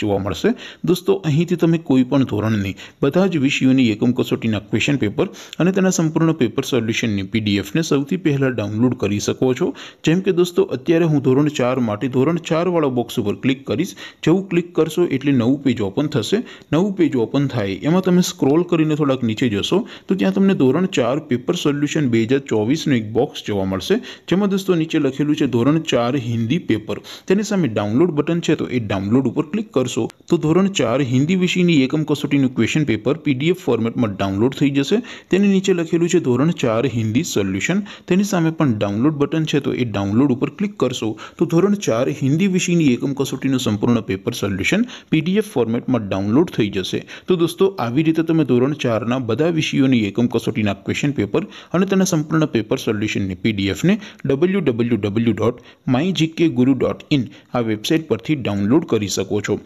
જોવા મળશે દોસ્તો અહીંથી તમે કોઈ પણ ધોરણની બધા જ વિષયોની એકમ કસોટીના ક્વેશ્ચન પેપર અને તેના સંપૂર્ણ પેપર સોલ્યુશનની પીડીએફને સૌથી પહેલાં ડાઉનલોડ કરી શકો છો જેમ કે દોસ્તો અત્યારે હું ધોરણ ચાર માટે ધોરણ ચારવાળા બોક્સ ઉપર ક્લિક કરીશ જેવું ક્લિક કરશો એટલે નવું પેજ ઓપન થશે નવું પેજ ઓપન થાય એમાં તમે સ્ક્રોલ કરીને થોડાક નીચે જશો તો ત્યાં તમને ધોરણ ચાર પેપર સોલ્યુશન બે હજાર ચોવીસનું એક બોક્સ જોવા મળશે જેમાં દોસ્તો નીચે લખેલું છે ધોરણ ચાર હિન્દી પેપર તેની સામે ડાઉનલોડ બટન છે તો એ ડાઉનલોડ ઉપર ક્લિક કરો કરશો તો ધોરણ ચાર હિન્દી વિષયની એકમ કસોટીનું ક્વેશ્ચન પેપર પીડીએફ ફોર્મેટમાં ડાઉનલોડ થઈ જશે તેની નીચે લખેલું છે ધોરણ ચાર હિન્દી સોલ્યુશન તેની સામે પણ ડાઉનલોડ બટન છે તો એ ડાઉનલોડ ઉપર ક્લિક કરશો તો ધોરણ ચાર હિન્દી વિષયની એકમ કસોટીનું સંપૂર્ણ પેપર સોલ્યુશન પીડીએફ ફોર્મેટમાં ડાઉનલોડ થઈ જશે તો દોસ્તો આવી રીતે તમે ધોરણ ચારના બધા વિષયોની એકમ કસોટીના ક્વેશ્ચન પેપર અને તેના સંપૂર્ણ પેપર સોલ્યુશનની પીડીએફને W W W dot my GK guru dot in આ વેબસાઇટ પરથી ડાઉનલોડ કરી શકો છો